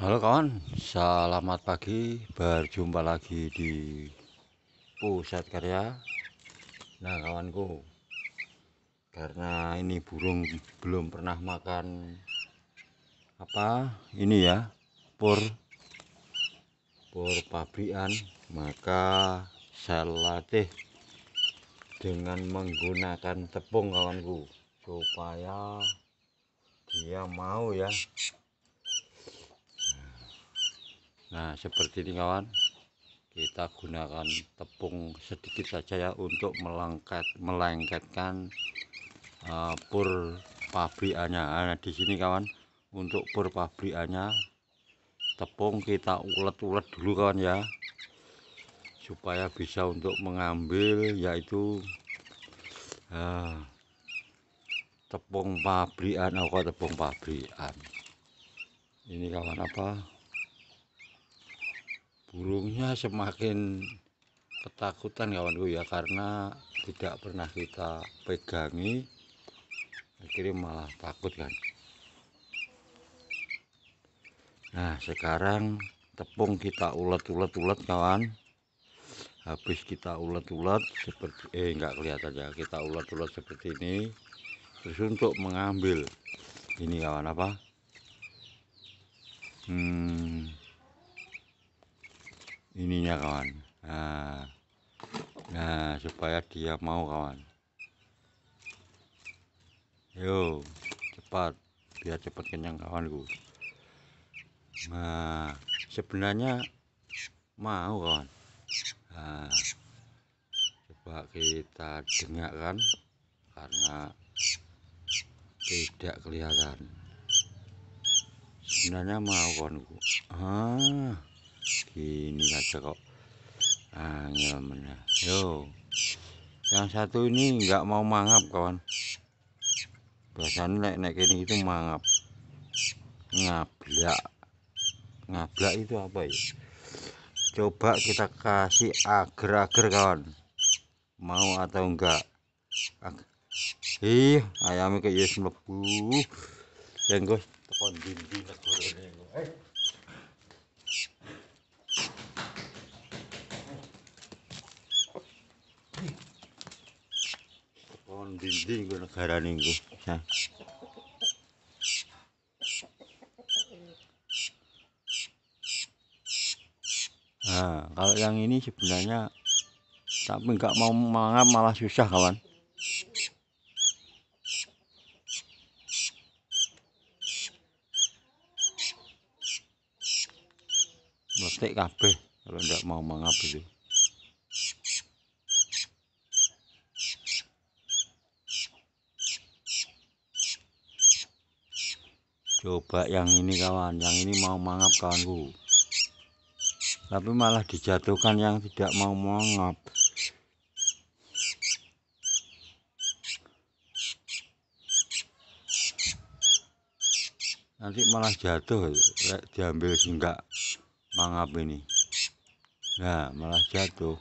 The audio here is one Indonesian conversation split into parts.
Halo kawan, selamat pagi. Berjumpa lagi di pusat karya. Nah, kawanku, karena ini burung belum pernah makan apa ini ya, pur pur pabrikan, maka saya latih dengan menggunakan tepung kawanku supaya dia mau ya nah seperti ini kawan kita gunakan tepung sedikit saja ya untuk melengket melengketkan uh, pur pabriannya nah di sini kawan untuk pur pabriannya tepung kita ulet-ulet dulu kawan ya supaya bisa untuk mengambil yaitu uh, tepung pabrikan oh, kok tepung pabrikan ini kawan apa burungnya semakin ketakutan kawanku ya karena tidak pernah kita pegangi akhirnya malah takut kan nah sekarang tepung kita ulet-ulet-ulet kawan habis kita ulet-ulet seperti eh enggak kelihatan ya kita ulet-ulet seperti ini terus untuk mengambil ini kawan apa hmm ininya kawan nah, nah supaya dia mau kawan yo cepat biar cepat kenyang kawan kawanku nah sebenarnya mau kawan nah, coba kita dengarkan karena tidak kelihatan sebenarnya mau kawanku ah gini aja kok angel menah yo yang satu ini nggak mau mangap kawan biasanya naik naik ini itu mangap ngablak ngablak itu apa ya coba kita kasih agar-agar kawan mau atau enggak ih ayamnya kayak yes melebu yang gue tekan dinding negara eh dinding gue negara niku. Nah. Nah, kalau yang ini sebenarnya tapi nggak mau mangap malah susah kawan. Mesti kabeh kalau nggak mau mangap itu. coba yang ini kawan yang ini mau mangap kawanku tapi malah dijatuhkan yang tidak mau mangap nanti malah jatuh eh, diambil sehingga mangap ini nah malah jatuh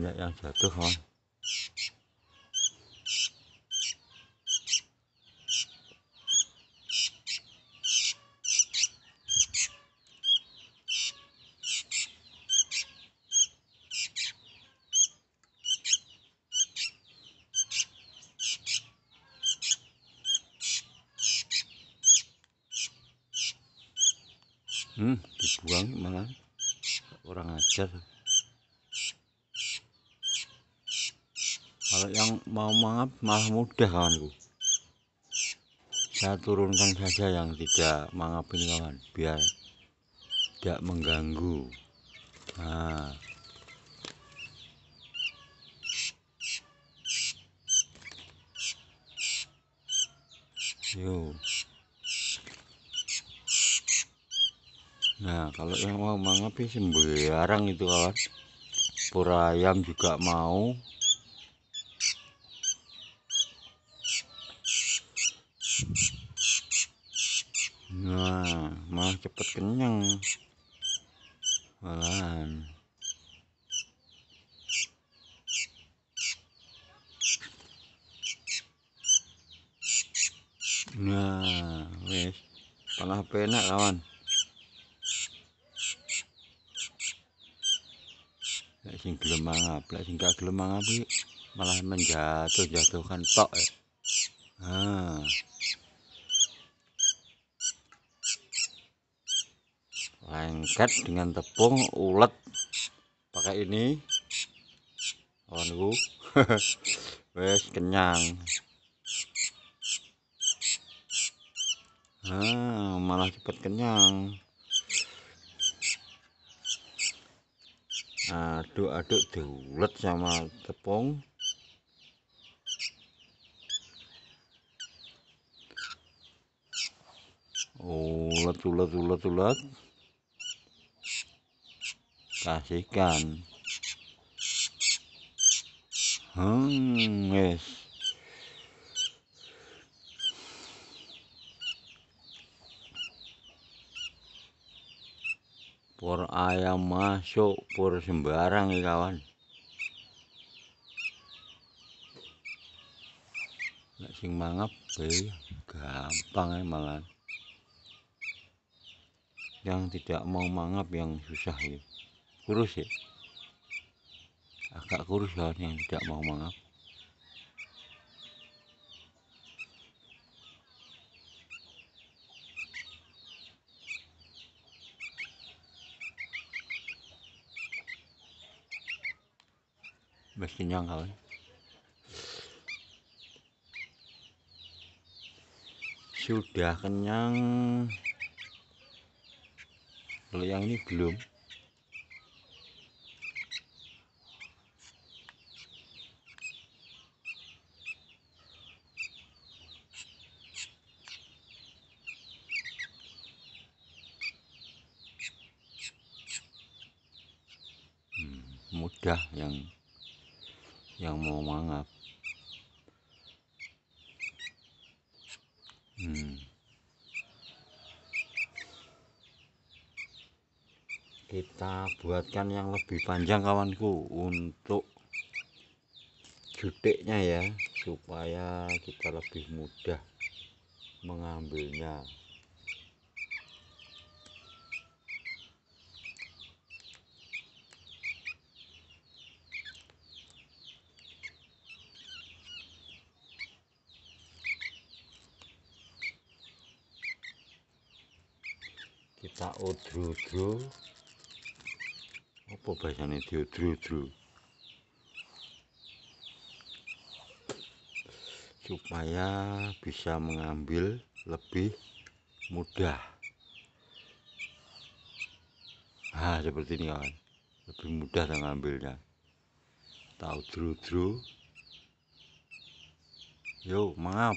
banyak yang jatuh kawan hmm dibuang malah orang ajar kalau yang mau mangap malah mudah kawanku saya turunkan saja yang tidak mangap ini kawan biar tidak mengganggu nah Yo. Nah, kalau yang mau mangap ya sembarang itu kawan. Pur ayam juga mau, cepet cepat kenyang malahan nah wes panah penak kawan lek sing gelem mangap lek sing gak gelem mangap malah menjatuh jatuhkan tok ya ah lengket dengan tepung ulet pakai ini onku wes kenyang ah, malah cepat kenyang aduk-aduk diulet sama tepung ulet ulet ulet ulet kasihkan hmm yes. pur ayam masuk pur sembarang ya kawan nek sing mangap eh, gampang ya yang tidak mau mangap yang susah ya kurus ya agak kurus lawan yang tidak mau mangap mesinnya kawan sudah kenyang kalau yang ini belum lidah yang yang mau mangap hmm. kita buatkan yang lebih panjang kawanku untuk jutiknya ya supaya kita lebih mudah mengambilnya tak odro-odro apa bahasane diodro-odro supaya bisa mengambil lebih mudah nah seperti ini kawan lebih mudah mengambilnya tahu dru-dru yuk mangap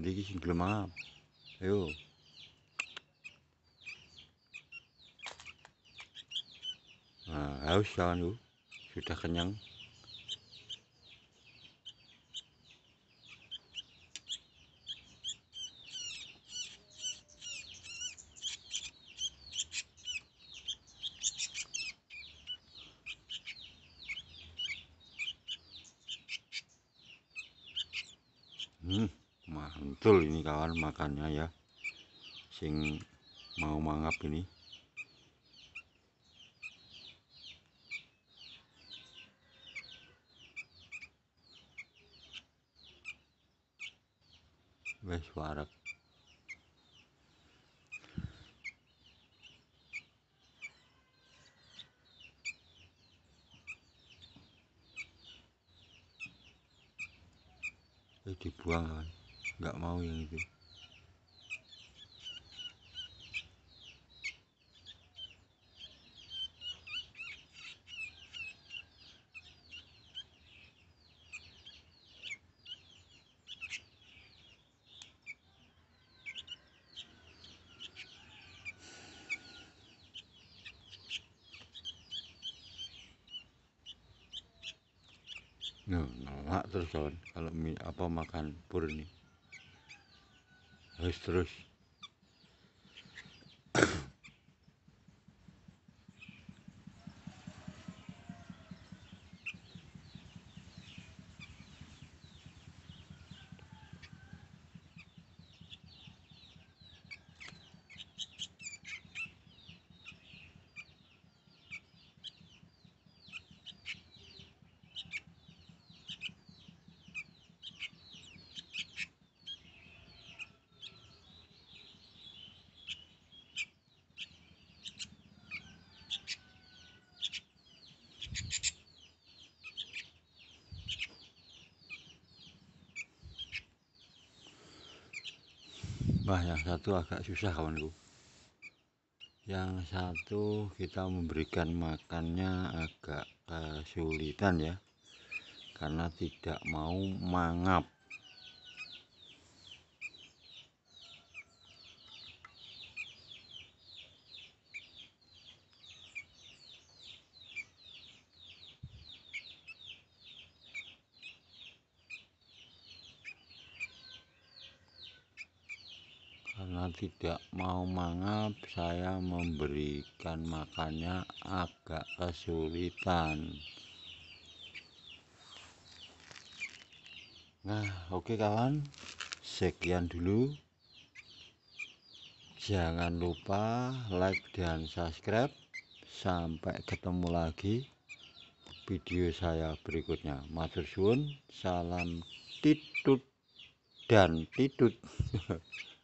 ini sih belum mangap yo nah, haus kawan bu sudah kenyang Hmm, mantul ini kawan makannya ya. Sing mau mangap ini. wis wareg dibuang kan nggak mau yang itu Nah, nolak terus kawan kalau mie apa makan pur ini. Terus terus. Wah, yang satu agak susah kawanku yang satu kita memberikan makannya agak kesulitan eh, ya karena tidak mau mangap karena tidak mau mangap saya memberikan makannya agak kesulitan nah oke okay kawan sekian dulu jangan lupa like dan subscribe sampai ketemu lagi video saya berikutnya matur suun salam titut dan titut